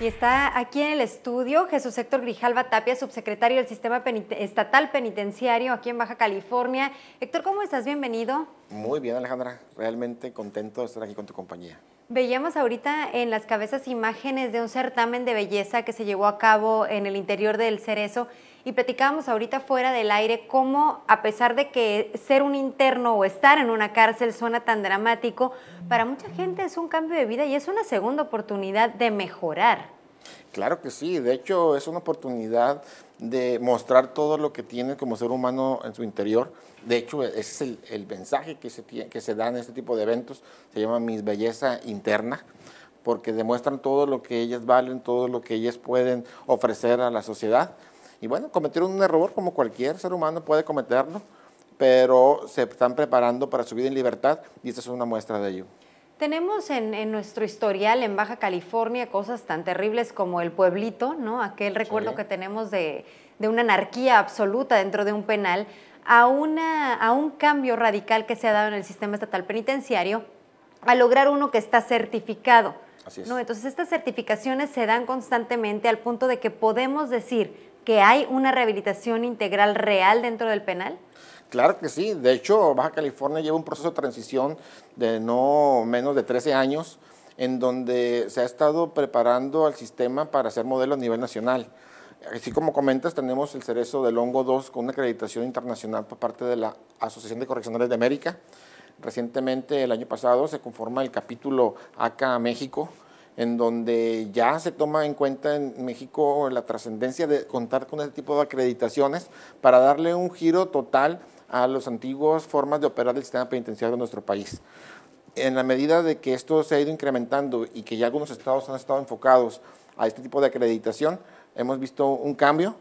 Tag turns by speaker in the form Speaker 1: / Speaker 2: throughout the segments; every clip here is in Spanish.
Speaker 1: Y está aquí en el estudio Jesús Héctor Grijalva Tapia, subsecretario del Sistema Estatal Penitenciario aquí en Baja California. Héctor, ¿cómo estás? Bienvenido.
Speaker 2: Muy bien, Alejandra. Realmente contento de estar aquí con tu compañía.
Speaker 1: Veíamos ahorita en las cabezas imágenes de un certamen de belleza que se llevó a cabo en el interior del Cerezo y platicábamos ahorita fuera del aire cómo, a pesar de que ser un interno o estar en una cárcel suena tan dramático, para mucha gente es un cambio de vida y es una segunda oportunidad de mejorar.
Speaker 2: Claro que sí, de hecho es una oportunidad de mostrar todo lo que tiene como ser humano en su interior. De hecho, ese es el, mensaje que se, que se da en este tipo de eventos, se llama Mis Belleza Interna, porque demuestran todo lo que ellas valen, todo lo que ellas pueden ofrecer a la sociedad y bueno, cometieron un error como cualquier ser humano puede cometerlo, pero se están preparando para su vida en libertad y esta es una muestra de ello.
Speaker 1: Tenemos en, en, nuestro historial en Baja California cosas tan terribles como el pueblito, ¿no? Aquel recuerdo que tenemos de, de, una anarquía absoluta dentro de un penal, a, una, a un cambio radical que se ha dado en el sistema estatal penitenciario, a lograr uno que está certificado. Así es. ¿no? Entonces estas certificaciones se dan constantemente al punto de que podemos decir que hay una rehabilitación integral real dentro del penal?
Speaker 2: Claro que sí. De hecho, Baja California lleva un proceso de transición de no menos de 13 años en donde se ha estado preparando al sistema para ser modelo a nivel nacional. Así como comentas, tenemos el cerezo del hongo 2 con una acreditación internacional por parte de la Asociación de Correccionales de América. Recientemente, el año pasado, se conforma el capítulo ACA México, en donde ya se toma en cuenta en México la trascendencia de contar con este tipo de acreditaciones para darle un giro total a las antiguas formas de operar el sistema penitenciario de nuestro país. En la medida de que esto se ha ido incrementando y que ya algunos estados han estado enfocados a este tipo de acreditación, hemos visto un cambio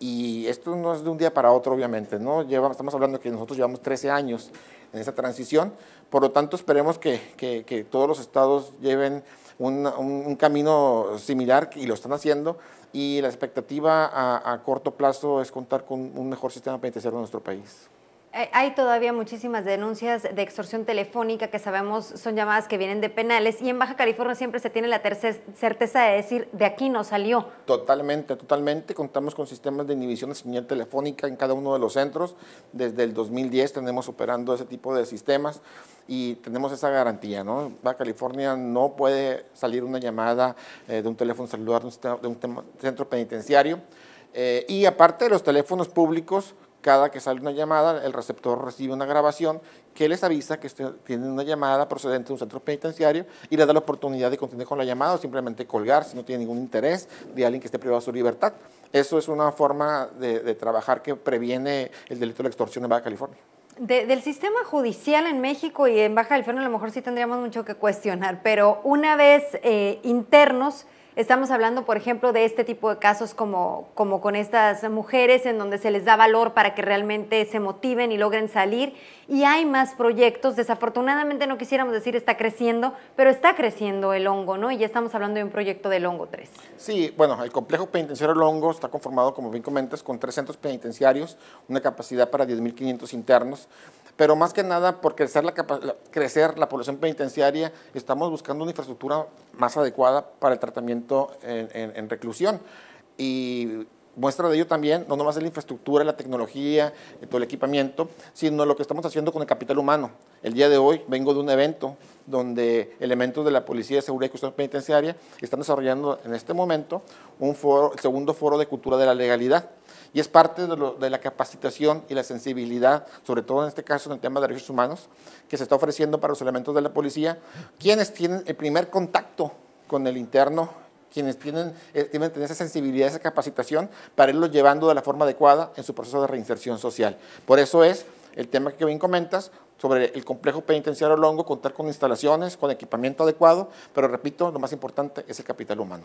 Speaker 2: y esto no es de un día para otro, obviamente, ¿no? Llevamos, estamos hablando que nosotros llevamos 13 años en esa transición, por lo tanto esperemos que, que, que todos los estados lleven un, camino similar y lo están haciendo. Y la expectativa a, a corto plazo es contar con un mejor sistema penitenciario en nuestro país.
Speaker 1: Eh, hay todavía muchísimas denuncias de extorsión telefónica que sabemos son llamadas que vienen de penales y en Baja California siempre se tiene la certeza de decir de aquí no salió.
Speaker 2: Totalmente, totalmente. Contamos con sistemas de inhibición de señal telefónica en cada uno de los centros. Desde el 2010 tenemos operando ese tipo de sistemas y tenemos esa garantía, ¿no? Baja California no puede salir una llamada eh, de un teléfono celular de un, centro penitenciario. Eh, y aparte de los teléfonos públicos, cada que sale una llamada, el receptor recibe una grabación que les avisa que este, tienen una llamada procedente de un centro penitenciario y les da la oportunidad de continuar con la llamada o simplemente colgar si no tiene ningún interés de alguien que esté privado de su libertad. Eso es una forma de, trabajar que previene el delito de la extorsión en Baja California.
Speaker 1: del sistema judicial en México y en Baja California a lo mejor sí tendríamos mucho que cuestionar, pero una vez eh, internos, Estamos hablando, por ejemplo, de este tipo de casos como, como con estas mujeres en donde se les da valor para que realmente se motiven y logren salir. Y hay más proyectos. Desafortunadamente no quisiéramos decir está creciendo, pero está creciendo el hongo, ¿no? Y ya estamos hablando de un proyecto del hongo 3.
Speaker 2: Sí, bueno, el complejo penitenciario del hongo está conformado, como bien comentas, con 300 penitenciarios, una capacidad para 10.500 internos pero más que nada por crecer la, crecer la población penitenciaria, estamos buscando una infraestructura más adecuada para el tratamiento en, en reclusión. Y Muestra de ello también, no nomás es la infraestructura, la tecnología, eh, todo el equipamiento, sino lo que estamos haciendo con el capital humano. El día de hoy vengo de un evento donde elementos de la Policía de Seguridad y Custodia Penitenciaria están desarrollando en este momento un foro, el segundo foro de cultura de la legalidad. Y es parte de, de la capacitación y la sensibilidad, sobre todo en este caso en el tema de derechos humanos, que se está ofreciendo para los elementos de la policía, quienes tienen el primer contacto con el interno quienes eh, tienen, tienen esa sensibilidad, esa capacitación para irlos llevando de la forma adecuada en su proceso de reinserción social. Por eso es el tema que bien comentas sobre el complejo penitenciario Longo, contar con instalaciones, con equipamiento adecuado, pero repito, lo más importante es el capital humano.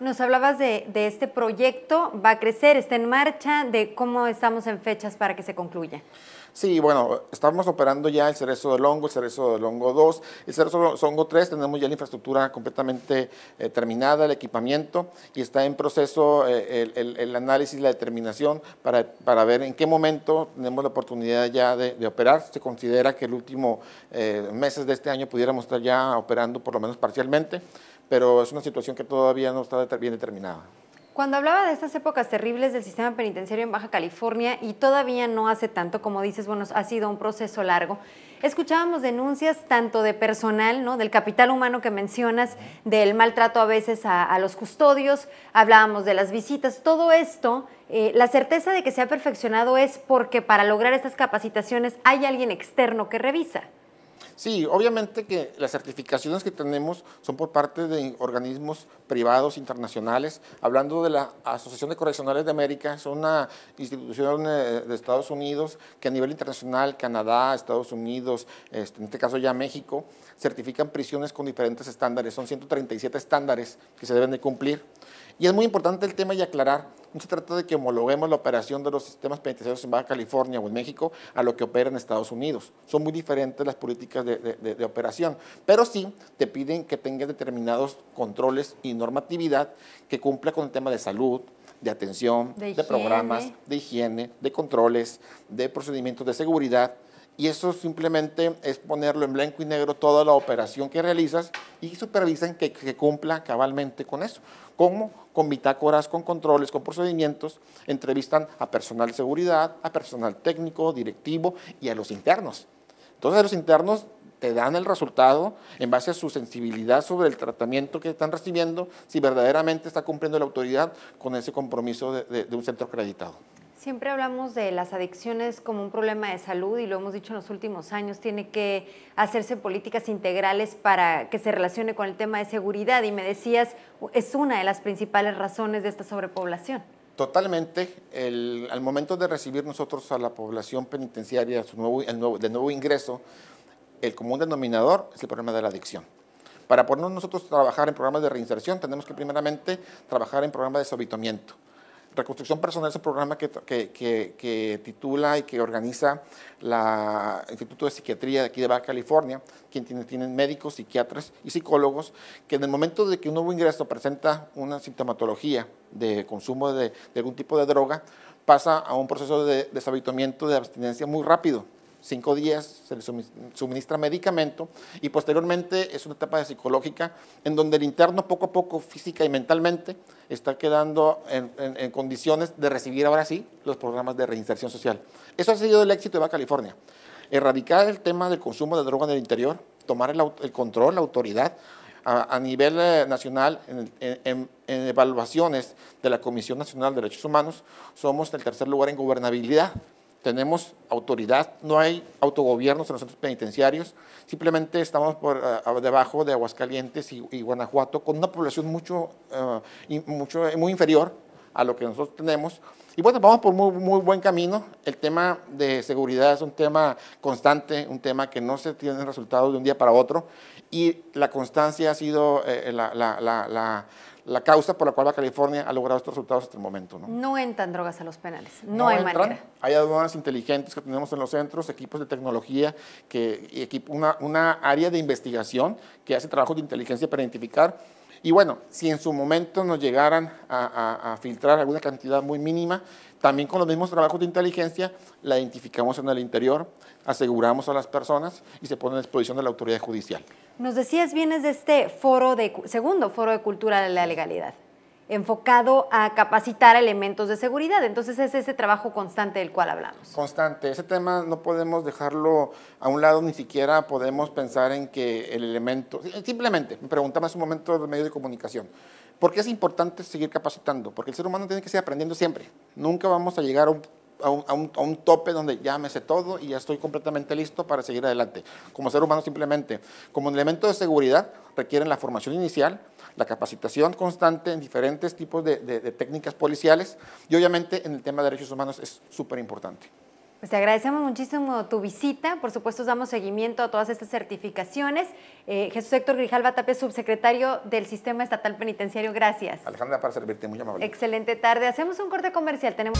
Speaker 1: Nos hablabas de, de, este proyecto, va a crecer, está en marcha, de cómo estamos en fechas para que se concluya.
Speaker 2: Sí, bueno, estamos operando ya el cerezo del hongo, el cerezo del hongo 2, el cerezo del hongo 3, tenemos ya la infraestructura completamente eh, terminada, el equipamiento, y está en proceso eh, el, análisis, la determinación para, ver en qué momento tenemos la oportunidad ya de, operar. Se considera que el último eh, meses de este año pudiéramos estar ya operando por lo menos parcialmente, pero es una situación que todavía no está bien determinada.
Speaker 1: Cuando hablaba de estas épocas terribles del sistema penitenciario en Baja California, y todavía no hace tanto, como dices, bueno, ha sido un proceso largo, escuchábamos denuncias tanto de personal, ¿no? del capital humano que mencionas, del maltrato a veces a, los custodios, hablábamos de las visitas, todo esto, eh, la certeza de que se ha perfeccionado es porque para lograr estas capacitaciones hay alguien externo que revisa.
Speaker 2: Sí, obviamente que las certificaciones que tenemos son por parte de organismos privados internacionales. Hablando de la Asociación de Correccionales de América, es una institución eh, de Estados Unidos que a nivel internacional, Canadá, Estados Unidos, este, en este caso ya México, certifican prisiones con diferentes estándares. Son 137 estándares que se deben de cumplir. Y es muy importante el tema y aclarar, no se trata de que homologuemos la operación de los sistemas penitenciarios en Baja California o en México a lo que opera en Estados Unidos. Son muy diferentes las políticas de, operación, pero sí te piden que tengas determinados controles y normatividad que cumpla con el tema de salud, de atención, de programas, de higiene, de controles, de procedimientos de seguridad y eso simplemente es ponerlo en blanco y negro toda la operación que realizas y supervisan que, cumpla cabalmente con eso. ¿Cómo? Con bitácoras, con controles, con procedimientos, entrevistan a personal de seguridad, a personal técnico, directivo y a los internos. Entonces los internos te dan el resultado en base a su sensibilidad sobre el tratamiento que están recibiendo, si verdaderamente está cumpliendo la autoridad con ese compromiso de, de un centro acreditado.
Speaker 1: Siempre hablamos de las adicciones como un problema de salud y lo hemos dicho en los últimos años, tiene que hacerse políticas integrales para que se relacione con el tema de seguridad y me decías, es una de las principales razones de esta sobrepoblación.
Speaker 2: Totalmente, al momento de recibir nosotros a la población penitenciaria nuevo, de nuevo ingreso, el común denominador es el problema de la adicción. Para ponernos nosotros a trabajar en programas de reinserción, tenemos que primeramente trabajar en programas de sobitamiento Reconstrucción Personal es un programa que, que, titula y que organiza la, el Instituto de Psiquiatría de aquí de Baja California, quien tiene, tienen médicos, psiquiatras y psicólogos, que en el momento de que un nuevo ingreso presenta una sintomatología de consumo de, algún tipo de droga, pasa a un proceso de deshabituamiento, de abstinencia muy rápido cinco días, se le suministra medicamento y posteriormente es una etapa psicológica en donde el interno poco a poco, física y mentalmente, está quedando en, condiciones de recibir ahora sí los programas de reinserción social. Eso ha sido el éxito de Baja California. Erradicar el tema del consumo de droga en el interior, tomar el, control, la autoridad, a, nivel eh, nacional en, en, evaluaciones de la Comisión Nacional de Derechos Humanos, somos el tercer lugar en gobernabilidad tenemos autoridad, no hay autogobiernos en los centros penitenciarios, simplemente estamos por eh, debajo de Aguascalientes y, Guanajuato con una población mucho, eh, mucho, eh, muy inferior a lo que nosotros tenemos. Y bueno, vamos por muy, muy buen camino. El tema de seguridad es un tema constante, un tema que no se tiene resultados de un día para otro. Y la constancia ha sido la, la, la, la causa por la cual la California ha logrado estos resultados hasta el momento. No,
Speaker 1: no entran drogas a los penales, no, hay entran. manera.
Speaker 2: Hay aduanas inteligentes que tenemos en los centros, equipos de tecnología, que, una, una área de investigación que hace trabajo de inteligencia para identificar. Y bueno, si en su momento nos llegaran a, filtrar alguna cantidad muy mínima, también con los mismos trabajos de inteligencia la identificamos en el interior, aseguramos a las personas y se pone en exposición a la autoridad judicial.
Speaker 1: Nos decías, vienes de este foro de, segundo foro de cultura de la legalidad, enfocado a capacitar elementos de seguridad. Entonces es ese trabajo constante del cual hablamos.
Speaker 2: Constante. Ese tema no podemos dejarlo a un lado, ni siquiera podemos pensar en que el elemento... Simplemente, me preguntaba hace un momento de medio de comunicación. ¿Por qué es importante seguir capacitando? Porque el ser humano tiene que seguir aprendiendo siempre. Nunca vamos a llegar a un a un, tope donde ya me sé todo y ya estoy completamente listo para seguir adelante. Como ser humano simplemente, como un elemento de seguridad, requieren la formación inicial, la capacitación constante en diferentes tipos de, técnicas policiales y obviamente en el tema de derechos humanos es súper importante.
Speaker 1: Pues te agradecemos muchísimo tu visita. Por supuesto, damos seguimiento a todas estas certificaciones. Eh, Jesús Héctor Grijalva Tapia, subsecretario del Sistema Estatal Penitenciario, gracias.
Speaker 2: Alejandra, para servirte, muy amable.
Speaker 1: Excelente tarde. Hacemos un corte comercial. Tenemos.